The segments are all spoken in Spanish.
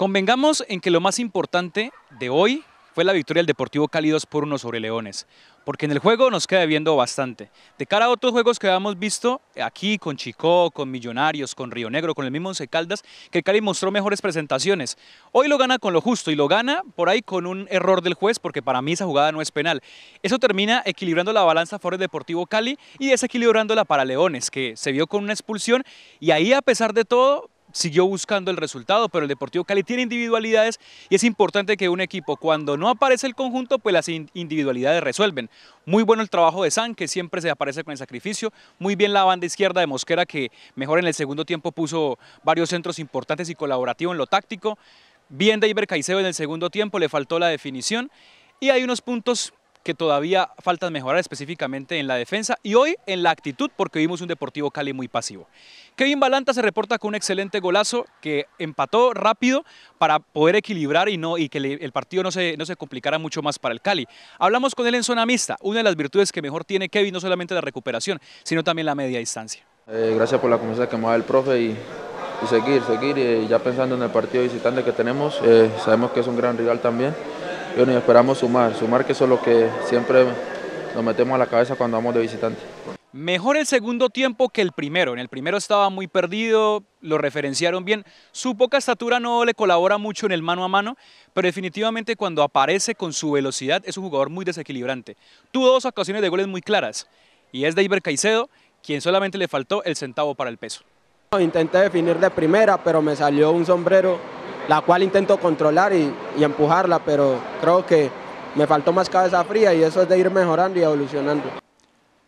Convengamos en que lo más importante de hoy fue la victoria del Deportivo Cali 2 por 1 sobre Leones, porque en el juego nos queda viendo bastante. De cara a otros juegos que habíamos visto aquí con Chicó, con Millonarios, con Río Negro, con el mismo Once Caldas, que Cali mostró mejores presentaciones. Hoy lo gana con lo justo y lo gana por ahí con un error del juez, porque para mí esa jugada no es penal. Eso termina equilibrando la balanza a favor del Deportivo Cali y desequilibrándola para Leones, que se vio con una expulsión y ahí a pesar de todo siguió buscando el resultado, pero el Deportivo Cali tiene individualidades y es importante que un equipo cuando no aparece el conjunto, pues las individualidades resuelven. Muy bueno el trabajo de San, que siempre se aparece con el sacrificio, muy bien la banda izquierda de Mosquera, que mejor en el segundo tiempo puso varios centros importantes y colaborativo en lo táctico, bien de Iber Caicedo en el segundo tiempo, le faltó la definición y hay unos puntos que todavía faltan mejorar específicamente en la defensa y hoy en la actitud porque vimos un Deportivo Cali muy pasivo. Kevin Balanta se reporta con un excelente golazo que empató rápido para poder equilibrar y, no, y que el partido no se, no se complicara mucho más para el Cali. Hablamos con él en zona mixta, una de las virtudes que mejor tiene Kevin, no solamente la recuperación, sino también la media distancia. Eh, gracias por la confianza que me da el profe y, seguir, seguir, y eh, ya pensando en el partido visitante que tenemos, eh, sabemos que es un gran rival también y bueno, esperamos sumar, sumar que eso es lo que siempre nos metemos a la cabeza cuando vamos de visitante. Mejor el segundo tiempo que el primero. En el primero estaba muy perdido, lo referenciaron bien. Su poca estatura no le colabora mucho en el mano a mano, pero definitivamente cuando aparece con su velocidad es un jugador muy desequilibrante. Tuvo dos ocasiones de goles muy claras y es de Iber Caicedo quien solamente le faltó el centavo para el peso. Intenté definir de primera, pero me salió un sombrero la cual intento controlar y, empujarla, pero creo que me faltó más cabeza fría y eso es de ir mejorando y evolucionando.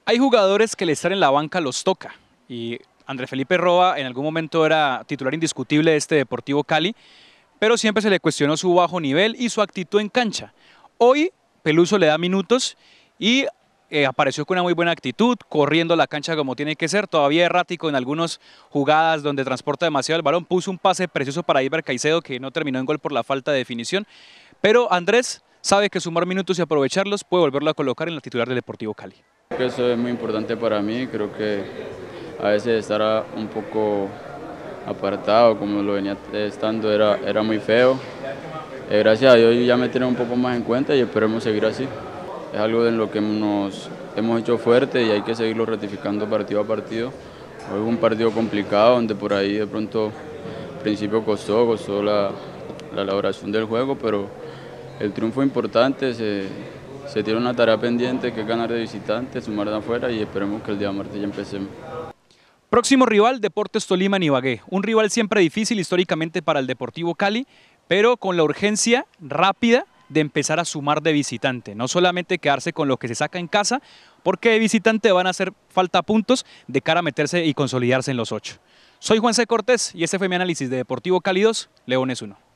Hay jugadores que el estar en la banca los toca y Andrés Felipe Roa en algún momento era titular indiscutible de este Deportivo Cali, pero siempre se le cuestionó su bajo nivel y su actitud en cancha. Hoy Peluso le da minutos y eh, apareció con una muy buena actitud, corriendo la cancha como tiene que ser, todavía errático en algunas jugadas donde transporta demasiado el balón, puso un pase precioso para Iber Caicedo que no terminó en gol por la falta de definición, pero Andrés sabe que sumar minutos y aprovecharlos puede volverlo a colocar en la titular del Deportivo Cali. eso es muy importante para mí, creo que a veces estar un poco apartado como lo venía estando era, era muy feo. Eh, gracias a Dios ya me tiene un poco más en cuenta y esperemos seguir así es algo en lo que nos hemos hecho fuerte y hay que seguirlo ratificando partido a partido. Hoy es un partido complicado donde por ahí de pronto al principio costó, costó la, la elaboración del juego, pero el triunfo es importante, se, tiene una tarea pendiente que es ganar de visitantes, sumar de afuera y esperemos que el día de martes ya empecemos. Próximo rival, Deportes Tolima en Ibagué. Un rival siempre difícil históricamente para el Deportivo Cali, pero con la urgencia rápida de empezar a sumar de visitante, no solamente quedarse con lo que se saca en casa, porque de visitante van a hacer falta puntos de cara a meterse y consolidarse en los ocho. Soy Juan C. Cortés y este fue mi análisis de Deportivo Cálidos, Leones 1.